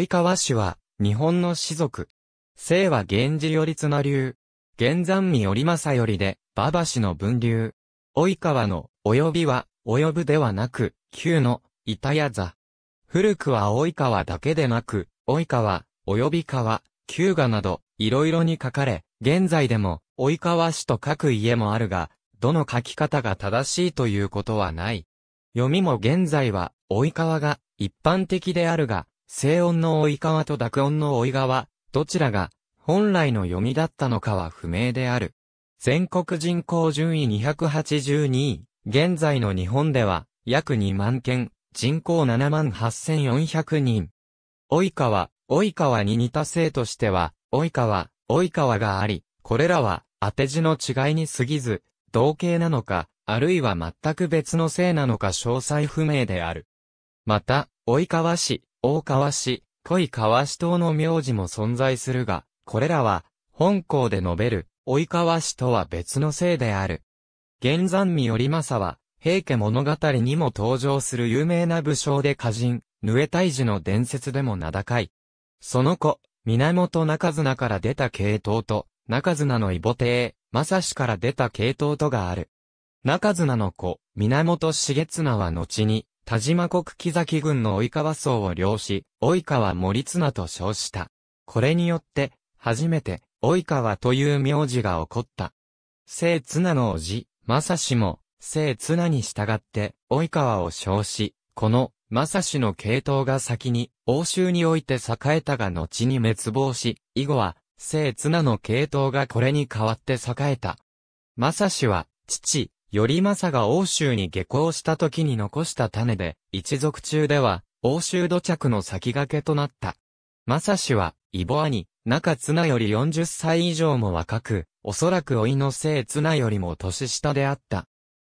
及川氏は、日本の士族。姓は源氏より綱流。源山見頼政よりで、馬場氏の分流。及川の、及びは、及ぶではなく、旧の、板谷座。古くは及川だけでなく、及川、及び川、旧河など、いろいろに書かれ、現在でも、及川氏と書く家もあるが、どの書き方が正しいということはない。読みも現在は、及川が、一般的であるが、正音の追川と濁音の追川、どちらが本来の読みだったのかは不明である。全国人口順位282位、現在の日本では約2万件、人口7万8400人。及川、及川に似た生としては、及川、及川があり、これらは当て字の違いに過ぎず、同型なのか、あるいは全く別の性なのか詳細不明である。また、及川市、大川市、恋川市等の名字も存在するが、これらは、本校で述べる、及川市とは別の姓である。玄山よ頼政は、平家物語にも登場する有名な武将で歌人、ヌエ大寺の伝説でも名高い。その子、源中綱から出た系統と、中綱の異母帝、正氏から出た系統とがある。中綱の子、源重綱は後に、田島国木崎郡の及川荘を領し、及川森綱と称した。これによって、初めて、及川という名字が起こった。聖綱の叔父、正氏も、聖綱に従って、及川を称し、この、正氏の系統が先に、欧州において栄えたが後に滅亡し、以後は、聖綱の系統がこれに代わって栄えた。正氏は、父、頼政が欧州に下校した時に残した種で、一族中では、欧州土着の先駆けとなった。正氏は、イボ兄、中綱より40歳以上も若く、おそらく老いのせい綱よりも年下であった。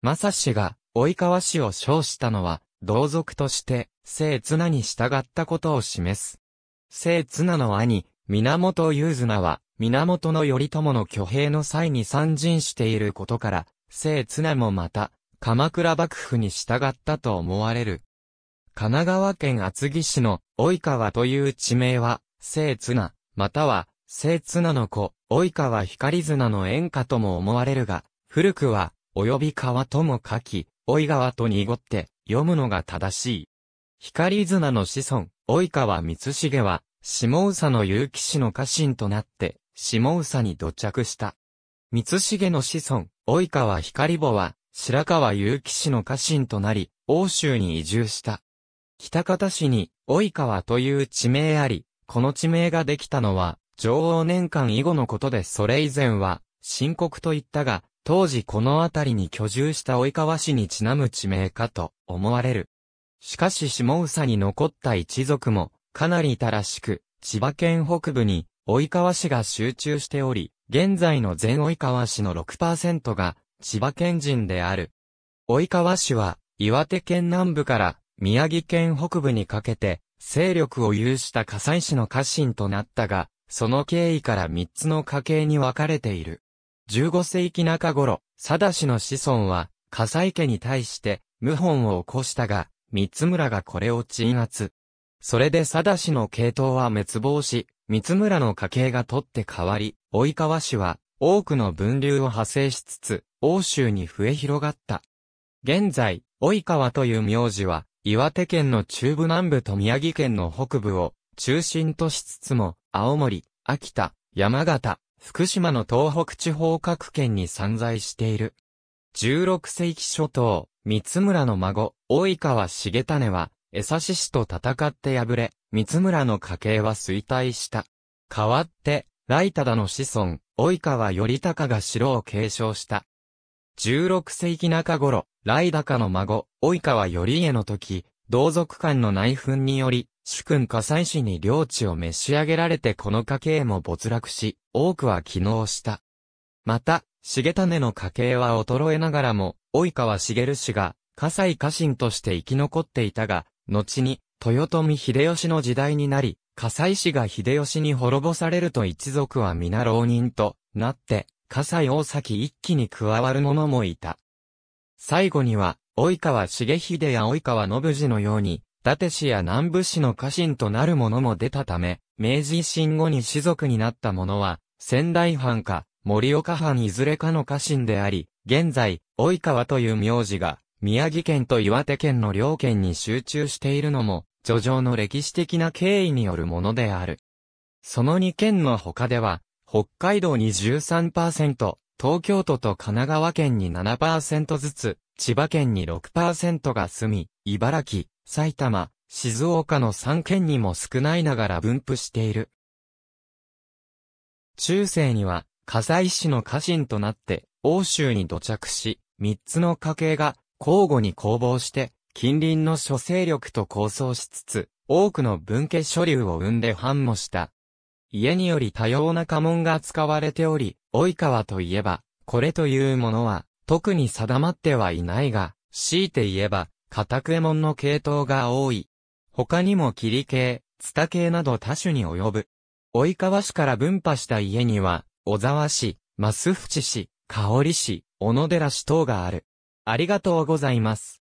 正氏が、及川氏を称したのは、同族として、聖綱に従ったことを示す。聖綱の兄、源雄綱は、源頼朝の挙兵の際に参陣していることから、聖綱もまた、鎌倉幕府に従ったと思われる。神奈川県厚木市の、及川という地名は、聖綱、または、聖綱の子、及川光綱の演歌とも思われるが、古くは、及び川とも書き、及川と濁って、読むのが正しい。光綱の子孫、及川光重は、下総の結城氏の家臣となって、下総に土着した。光重の子孫、及川光母は、白川結城氏の家臣となり、欧州に移住した。北方市に、及川という地名あり、この地名ができたのは、上王年間以後のことでそれ以前は、深刻と言ったが、当時この辺りに居住した及川氏にちなむ地名かと思われる。しかし下総に残った一族も、かなりいたらしく、千葉県北部に、及川氏が集中しており、現在の全及川市の6%が千葉県人である。及川市は岩手県南部から宮城県北部にかけて勢力を有した火災市の家臣となったが、その経緯から3つの家系に分かれている。15世紀中頃、田氏の子孫は、火災家に対して、謀反を起こしたが、三村がこれを鎮圧。それで田氏の系統は滅亡し、三村の家系が取って代わり、及川市は多くの分流を派生しつつ、欧州に増え広がった。現在、及川という名字は、岩手県の中部南部と宮城県の北部を中心としつつも、青森、秋田、山形、福島の東北地方各県に散在している。16世紀初頭、三村の孫、及川重種は、江差氏と戦って敗れ、三村の家系は衰退した。代わって、タ忠の子孫、及川頼高が城を継承した。16世紀中頃、ダ高の孫、及川頼家の時、同族間の内紛により、主君火災市に領地を召し上げられてこの家系も没落し、多くは起能した。また、重種の家系は衰えながらも、及川茂氏が、火災家臣として生き残っていたが、後に、豊臣秀吉の時代になり、葛西氏が秀吉に滅ぼされると一族は皆浪人となって、葛西大崎一気に加わる者もいた。最後には、及川重秀や及川信次のように、伊達氏や南部氏の家臣となる者も出たため、明治維新後に士族になった者は、仙台藩か、森岡藩いずれかの家臣であり、現在、及川という名字が、宮城県と岩手県の両県に集中しているのも、叙情の歴史的な経緯によるものである。その2県の他では、北海道に13%、東京都と神奈川県に7%ずつ、千葉県に6%が住み、茨城、埼玉、静岡の3県にも少ないながら分布している。中世には、火災市の家臣となって、欧州に土着し、3つの家系が交互に攻防して、近隣の諸勢力と構想しつつ、多くの文家書流を生んで反もした。家により多様な家紋が使われており、及川といえば、これというものは、特に定まってはいないが、強いて言えば、片クエモンの系統が多い。他にも霧系、ツタ系など多種に及ぶ。及川市から分派した家には、小沢市、増淵市、香織市、小野寺市等がある。ありがとうございます。